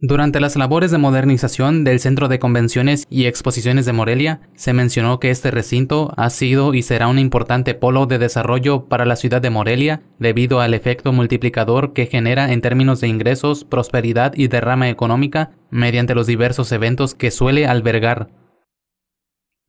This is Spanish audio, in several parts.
Durante las labores de modernización del Centro de Convenciones y Exposiciones de Morelia, se mencionó que este recinto ha sido y será un importante polo de desarrollo para la ciudad de Morelia debido al efecto multiplicador que genera en términos de ingresos, prosperidad y derrama económica mediante los diversos eventos que suele albergar.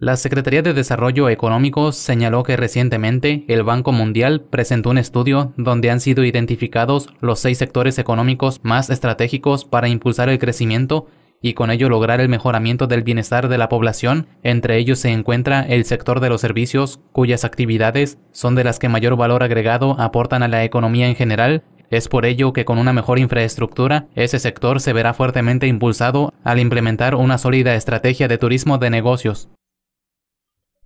La Secretaría de Desarrollo Económico señaló que recientemente el Banco Mundial presentó un estudio donde han sido identificados los seis sectores económicos más estratégicos para impulsar el crecimiento y con ello lograr el mejoramiento del bienestar de la población. Entre ellos se encuentra el sector de los servicios, cuyas actividades son de las que mayor valor agregado aportan a la economía en general, es por ello que con una mejor infraestructura, ese sector se verá fuertemente impulsado al implementar una sólida estrategia de turismo de negocios.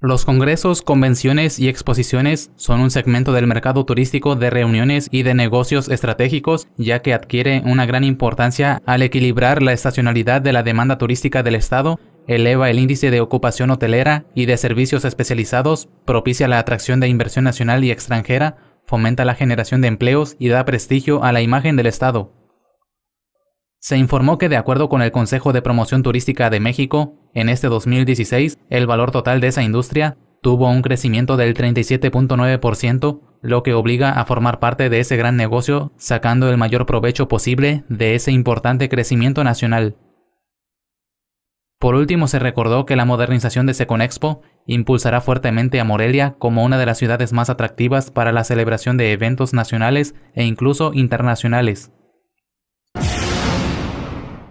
Los congresos, convenciones y exposiciones son un segmento del mercado turístico de reuniones y de negocios estratégicos, ya que adquiere una gran importancia al equilibrar la estacionalidad de la demanda turística del Estado, eleva el índice de ocupación hotelera y de servicios especializados, propicia la atracción de inversión nacional y extranjera, fomenta la generación de empleos y da prestigio a la imagen del Estado. Se informó que de acuerdo con el Consejo de Promoción Turística de México, en este 2016 el valor total de esa industria tuvo un crecimiento del 37.9%, lo que obliga a formar parte de ese gran negocio sacando el mayor provecho posible de ese importante crecimiento nacional. Por último, se recordó que la modernización de Seconexpo impulsará fuertemente a Morelia como una de las ciudades más atractivas para la celebración de eventos nacionales e incluso internacionales.